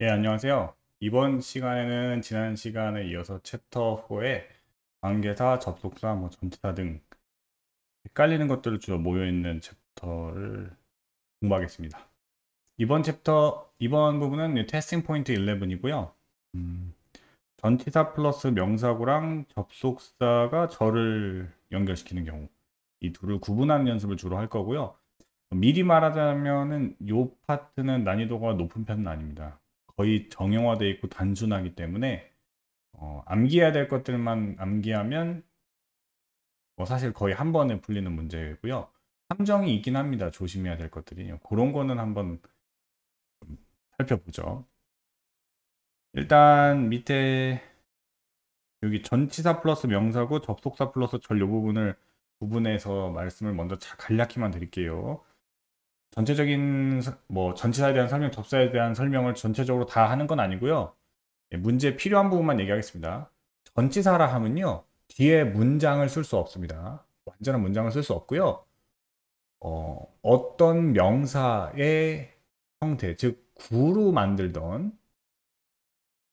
네, 안녕하세요. 이번 시간에는 지난 시간에 이어서 챕터 4에 관계사, 접속사, 뭐 전치사 등 헷갈리는 것들을 주로 모여있는 챕터를 공부하겠습니다. 이번 챕터, 이번 부분은 테스팅 포인트 11이고요. 음, 전치사 플러스 명사구랑 접속사가 저를 연결시키는 경우 이 둘을 구분하는 연습을 주로 할 거고요. 미리 말하자면은 이 파트는 난이도가 높은 편은 아닙니다. 거의 정형화되어 있고 단순하기 때문에 어, 암기해야 될 것들만 암기하면 뭐 사실 거의 한 번에 풀리는 문제고요. 함정이 있긴 합니다. 조심해야 될 것들이요. 그런 거는 한번 살펴보죠. 일단 밑에 여기 전치사 플러스 명사고 접속사 플러스 전요 부분을 부분에서 말씀을 먼저 간략히만 드릴게요. 전체적인 뭐 전치사에 대한 설명, 접사에 대한 설명을 전체적으로 다 하는 건 아니고요. 예, 문제 필요한 부분만 얘기하겠습니다. 전치사라 하면요. 뒤에 문장을 쓸 수 없습니다. 완전한 문장을 쓸 수 없고요. 어, 어떤 명사의 형태, 즉 구로 만들던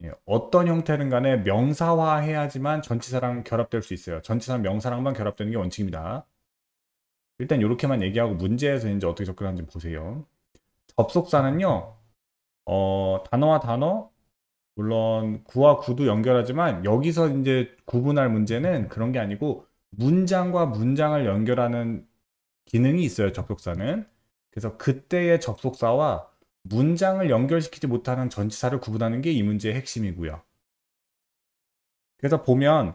예, 어떤 형태든 간에 명사화해야지만 전치사랑 결합될 수 있어요. 전치사 명사랑만 결합되는 게 원칙입니다. 일단 이렇게만 얘기하고 문제에서 이제 어떻게 접근하는지 보세요. 접속사는요. 어, 단어와 단어 물론 구와 구도 연결하지만 여기서 이제 구분할 문제는 그런 게 아니고 문장과 문장을 연결하는 기능이 있어요. 접속사는. 그래서 그때의 접속사와 문장을 연결시키지 못하는 전치사를 구분하는 게 이 문제의 핵심이고요. 그래서 보면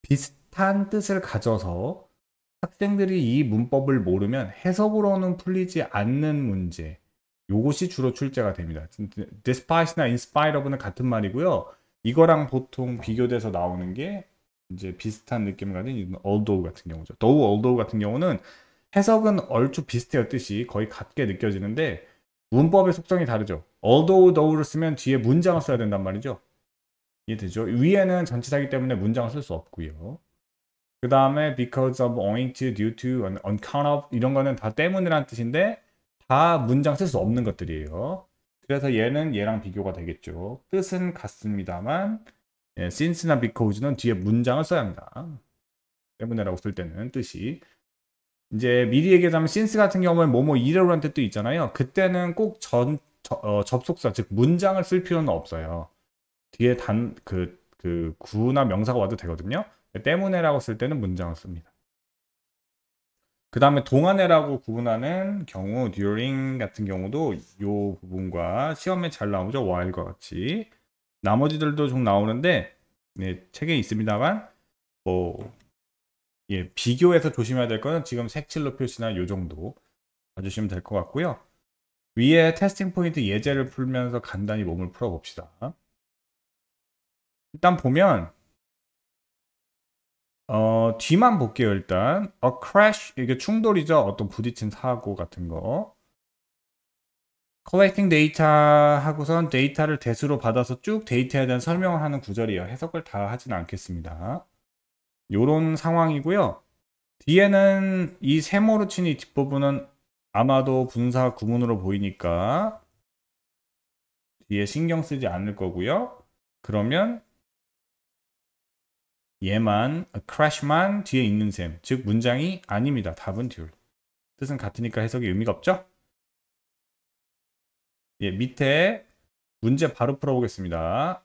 비슷한 뜻을 가져서 학생들이 이 문법을 모르면 해석으로는 풀리지 않는 문제 이것이 주로 출제가 됩니다. despite나 in spite of는 같은 말이고요. 이거랑 보통 비교돼서 나오는 게 이제 비슷한 느낌을 가진 although 같은 경우죠. though, although 같은 경우는 해석은 얼추 비슷해였듯이 거의 같게 느껴지는데 문법의 속성이 다르죠. although, though를 쓰면 뒤에 문장을 써야 된단 말이죠. 이해되죠? 위에는 전치사기 때문에 문장을 쓸 수 없고요. 그 다음에 because of, owing to, due to, on, on count of 이런 거는 다 때문이란 뜻인데 다 문장 쓸 수 없는 것들이에요. 그래서 얘는 얘랑 비교가 되겠죠. 뜻은 같습니다만 예, since나 because는 뒤에 문장을 써야 합니다. 때문에라고 쓸 때는 뜻이 이제 미리 얘기하자면 since 같은 경우는 뭐뭐 이래로란 뜻도 있잖아요. 그때는 꼭 전, 저, 어, 접속사 즉 문장을 쓸 필요는 없어요. 뒤에 단 그그 그 구나 명사가 와도 되거든요. 때문에라고 쓸 때는 문장을 씁니다. 그 다음에 동안에라고 구분하는 경우 during 같은 경우도 이 부분과 시험에 잘 나오죠. while과 같이 나머지들도 좀 나오는데 네, 책에 있습니다만 뭐 예, 비교해서 조심해야 될 거는 지금 색칠로 표시나 요 정도 봐주시면 될 것 같고요. 위에 테스팅 포인트 예제를 풀면서 간단히 몸을 풀어봅시다. 일단 보면 어, 뒤만 볼게요, 일단. A 어, crash, 이게 충돌이죠. 어떤 부딪힌 사고 같은 거. collecting data 하고선 데이터를 대수로 받아서 쭉 데이터에 대한 설명을 하는 구절이에요. 해석을 다 하진 않겠습니다. 요런 상황이고요. 뒤에는 이 세모로 친이 뒷부분은 아마도 분사 구문으로 보이니까 뒤에 신경 쓰지 않을 거고요. 그러면 얘만 아, crash만 뒤에 있는 셈. 즉 문장이 아닙니다. 답은 듀얼. 뜻은 같으니까 해석이 의미가 없죠? 예, 밑에 문제 바로 풀어보겠습니다.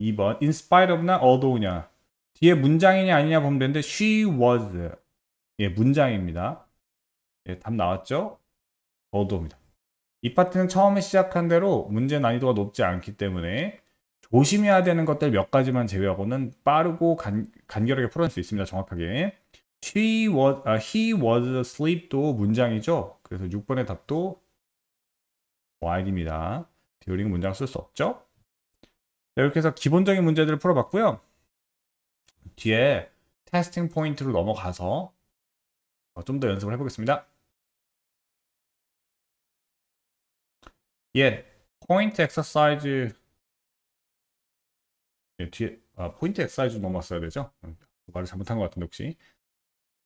2번 in spite of나 although냐 뒤에 문장이냐 아니냐 보면 되는데 she was 예, 문장입니다. 예, 답 나왔죠? although입니다. 이 파트는 처음에 시작한 대로 문제 난이도가 높지 않기 때문에 조심해야 되는 것들 몇 가지만 제외하고는 빠르고 간, 간결하게 풀어낼 수 있습니다. 정확하게. She was, 아, he was asleep도 문장이죠. 그래서 6번의 답도 while입니다. 디오링 문장 쓸 수 없죠. 네, 이렇게 해서 기본적인 문제들을 풀어봤고요. 뒤에 테스팅 포인트로 넘어가서 좀 더 연습을 해보겠습니다. 예, 포인트 엑서사이즈 예, 뒤에 아, 포인트 엑사이즈로 넘어왔어야 되죠 그 말을 잘못한 것 같은데 혹시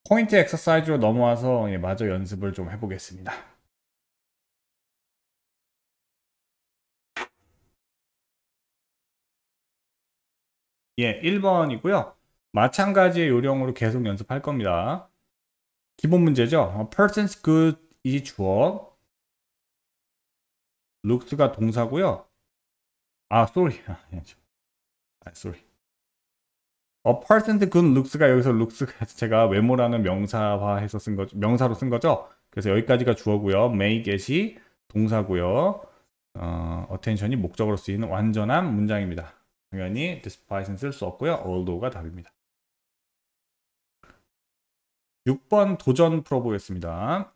포인트 엑사이즈로 넘어와서 예, 마저 연습을 좀 해보겠습니다 예 1번이고요 마찬가지의 요령으로 계속 연습할 겁니다 기본 문제죠 어, person's good이 주어 looks가 동사고요 아 쏘리 아, sorry. Apart good looks가 여기서 looks가 제가 외모라는 명사화해서 쓴 거죠. 명사로 쓴 거죠. 그래서 여기까지가 주어고요. may e 이 동사고요. 어, attention이 목적으로 쓰이는 완전한 문장입니다. 당연히 despite는 쓸수 없고요. although가 답입니다. 6번 도전 풀어보겠습니다.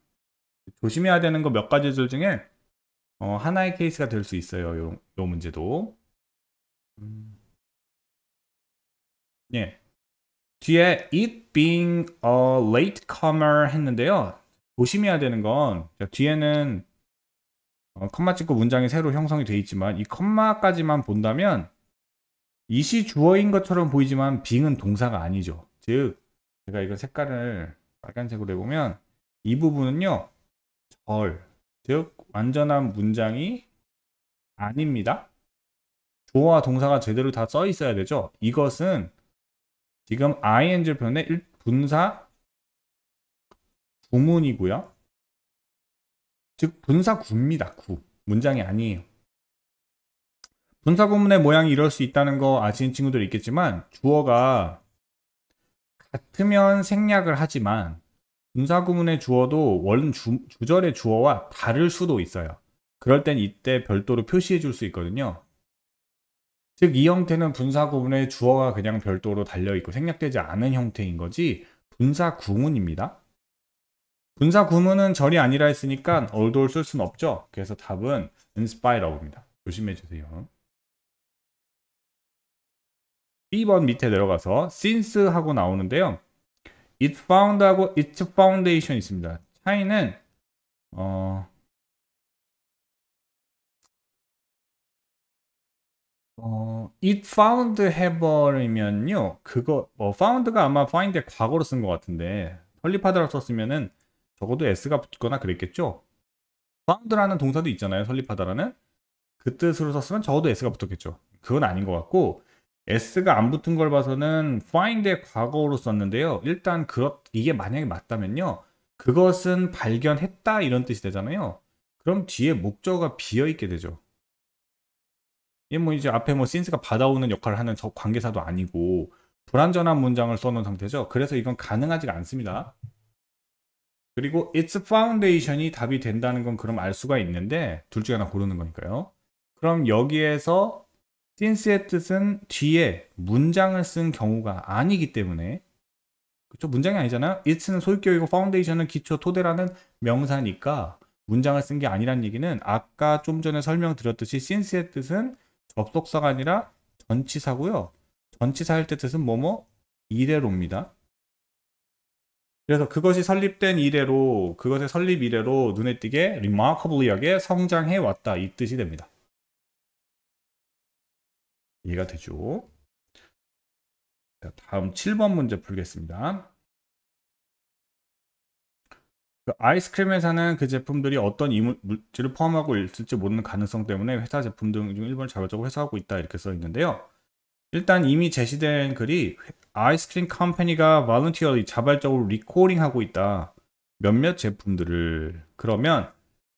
조심해야 되는 거 몇 가지들 중에 어, 하나의 케이스가 될 수 있어요. 요, 요 문제도. 음. 예. 뒤에 it being a latecomer 했는데요. 조심해야 되는 건 뒤에는 어, 컴마 찍고 문장이 새로 형성이 되어 있지만 이 컴마까지만 본다면 이시 주어인 것처럼 보이지만 빙은 동사가 아니죠. 즉 제가 이걸 색깔을 빨간색으로 해보면 이 부분은요 절, 즉 완전한 문장이 아닙니다. 주어와 동사가 제대로 다 써 있어야 되죠. 이것은 지금 ing 표현의 분사 구문이고요. 즉 분사 구입니다. 구 문장이 아니에요. 분사 구문의 모양이 이럴 수 있다는 거 아시는 친구들이 있겠지만 주어가 같으면 생략을 하지만 분사 구문의 주어도 원 주, 절의 주어와 다를 수도 있어요. 그럴 땐 이때 별도로 표시해 줄 수 있거든요. 즉이 형태는 분사 구문의 주어가 그냥 별도로 달려 있고 생략되지 않은 형태인 거지 분사 구문입니다. 분사 구문은 절이 아니라 했으니까 얼돌 쓸 수는 없죠. 그래서 답은 in spite of입니다. 조심해 주세요. B번 밑에 내려가서 since 하고 나오는데요. it found하고 its foundation 있습니다. 차이는 어, 어, it found have면요. 그거 뭐 found가 아마 find의 과거로 쓴 것 같은데 설립하다라고 썼으면은 적어도 s가 붙거나 그랬겠죠. found라는 동사도 있잖아요. 설립하다라는 그 뜻으로 썼으면 적어도 s가 붙었겠죠. 그건 아닌 것 같고 s가 안 붙은 걸 봐서는 find의 과거로 썼는데요. 일단 그렇 이게 만약에 맞다면요. 그것은 발견했다 이런 뜻이 되잖아요. 그럼 뒤에 목적어가 비어 있게 되죠. 이게 뭐 이제 앞에 뭐 신스가 받아오는 역할을 하는 저 관계사도 아니고 불완전한 문장을 써놓은 상태죠. 그래서 이건 가능하지 않습니다. 그리고 its foundation이 답이 된다는 건 그럼 알 수가 있는데 둘 중에 하나 고르는 거니까요. 그럼 여기에서 since의 뜻은 뒤에 문장을 쓴 경우가 아니기 때문에 그쵸? 문장이 아니잖아요. it는 소유격이고 foundation은 기초 토대라는 명사니까 문장을 쓴 게 아니란 얘기는 아까 좀 전에 설명드렸듯이 since의 뜻은 접속사가 아니라 전치사고요. 전치사 할 때 뜻은 뭐뭐 이래로입니다. 그래서 그것이 설립된 이래로 그것의 설립 이래로 눈에 띄게 remarkably하게 성장해 왔다 이 뜻이 됩니다. 이해가 되죠? 자, 다음 7번 문제 풀겠습니다. 그 아이스크림 회사는 그 제품들이 어떤 이물질을 포함하고 있을지 모르는 가능성 때문에 회사 제품 등중 일부를 자발적으로 회사하고 있다 이렇게 써 있는데요. 일단 이미 제시된 글이 아이스크림 컴퍼니가 v o l u n t e 자발적으로 리코링하고 있다. 몇몇 제품들을 그러면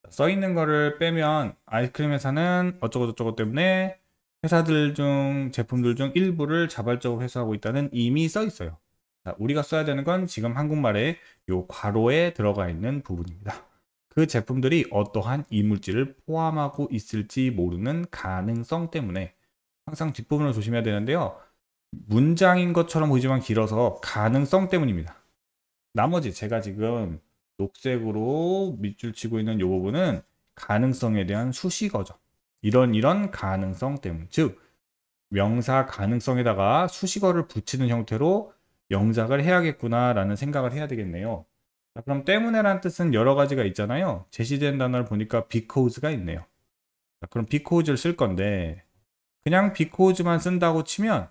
써 있는 거를 빼면 아이스크림 회사는 어쩌고저쩌고 때문에 회사들 중 제품들 중 일부를 자발적으로 회수하고 있다는 이미 써 있어요. 우리가 써야 되는 건 지금 한국말의 요 괄호에 들어가 있는 부분입니다. 그 제품들이 어떠한 이물질을 포함하고 있을지 모르는 가능성 때문에 항상 뒷부분을 조심해야 되는데요. 문장인 것처럼 보이지만 길어서 가능성 때문입니다. 나머지 제가 지금 녹색으로 밑줄 치고 있는 이 부분은 가능성에 대한 수식어죠. 이런 이런 가능성 때문. 즉 명사 가능성에다가 수식어를 붙이는 형태로 영작을 해야겠구나라는 생각을 해야 되겠네요. 자, 그럼 때문에란 뜻은 여러 가지가 있잖아요. 제시된 단어를 보니까 because가 있네요. 자, 그럼 because를 쓸 건데 그냥 because만 쓴다고 치면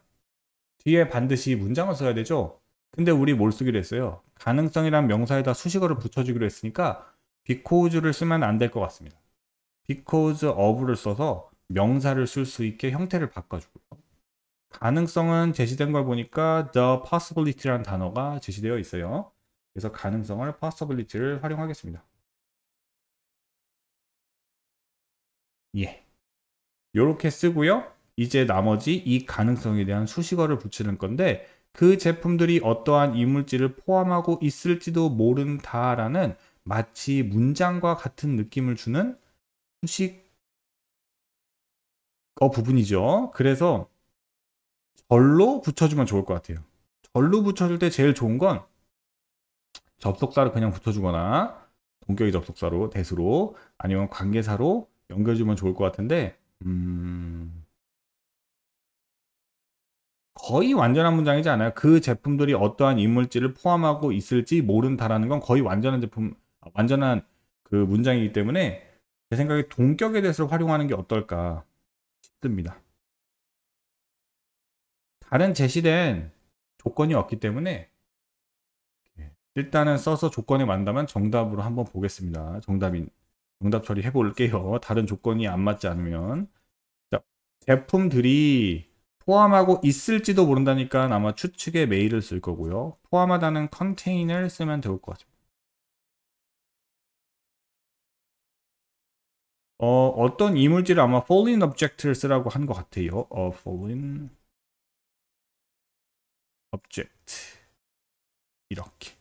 뒤에 반드시 문장을 써야 되죠. 근데 우리 뭘 쓰기로 했어요? 가능성이란 명사에다 수식어를 붙여주기로 했으니까 because를 쓰면 안 될 것 같습니다. because of를 써서 명사를 쓸 수 있게 형태를 바꿔주고 가능성은 제시된 걸 보니까 the possibility라는 단어가 제시되어 있어요. 그래서 가능성을 possibility를 활용하겠습니다. 예. 이렇게 쓰고요. 이제 나머지 이 가능성에 대한 수식어를 붙이는 건데 그 제품들이 어떠한 이물질을 포함하고 있을지도 모른다라는 마치 문장과 같은 느낌을 주는 수식어 부분이죠. 그래서 절로 붙여주면 좋을 것 같아요. 절로 붙여줄 때 제일 좋은 건접속사로 그냥 붙여주거나 본격이 접속사로 대수로 아니면 관계사로 연결해주면 좋을 것 같은데 음... 거의 완전한 문장이지 않아요. 그 제품들이 어떠한 인물질을 포함하고 있을지 모른다라는 건 거의 완전한 제품, 완전한 그 문장이기 때문에 제 생각에 동격에 대해서 활용하는 게 어떨까 싶습니다. 다른 제시된 조건이 없기 때문에 예, 일단은 써서 조건에 맞다면 정답으로 한번 보겠습니다. 정답인 정답 처리해 볼게요. 다른 조건이 안 맞지 않으면 자, 제품들이 포함하고 있을지도 모른다니까 아마 추측의 메일을 쓸 거고요. 포함하다는 컨테이너를 쓰면 될 것 같습니다. 어, 어떤 이물질을 아마 fallen object를 쓰라고 한 것 같아요. 어, fallen object 이렇게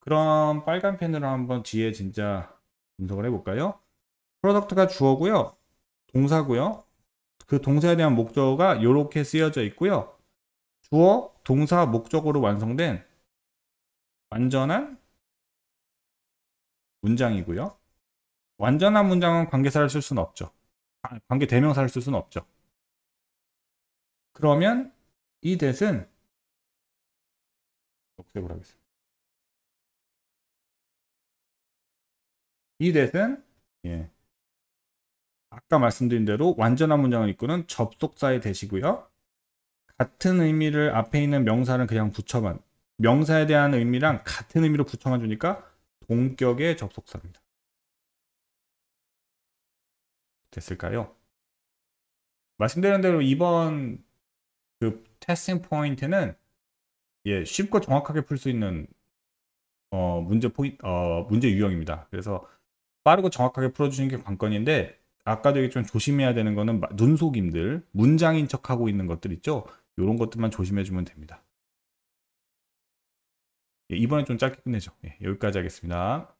그럼 빨간 펜으로 한번 뒤에 진짜 분석을 해볼까요? 프로덕트가 주어고요. 동사고요. 그 동사에 대한 목적어가 이렇게 쓰여져 있고요. 주어, 동사, 목적으로 완성된 완전한 문장이고요. 완전한 문장은 관계사를 쓸 수는 없죠. 아, 관계 대명사를 쓸 수는 없죠. 그러면 이 대은 녹색으로 하겠습니다. 이 대은 예. 아까 말씀드린 대로 완전한 문장을 이끄는 접속사의 대시고요. 같은 의미를 앞에 있는 명사는 그냥 붙여만 명사에 대한 의미랑 같은 의미로 붙여만 주니까 동격의 접속사입니다. 됐을까요? 말씀드린 대로 이번 테스팅 포인트는 예, 쉽고 정확하게 풀 수 있는 어, 문제 포인 어, 문제 유형입니다. 그래서 빠르고 정확하게 풀어주는 시게 관건인데 아까도 얘기 좀 조심해야 되는 거는 눈속임들, 문장인 척하고 있는 것들 있죠. 이런 것들만 조심해주면 됩니다. 예, 이번엔 좀 짧게 끝내죠. 예, 여기까지 하겠습니다.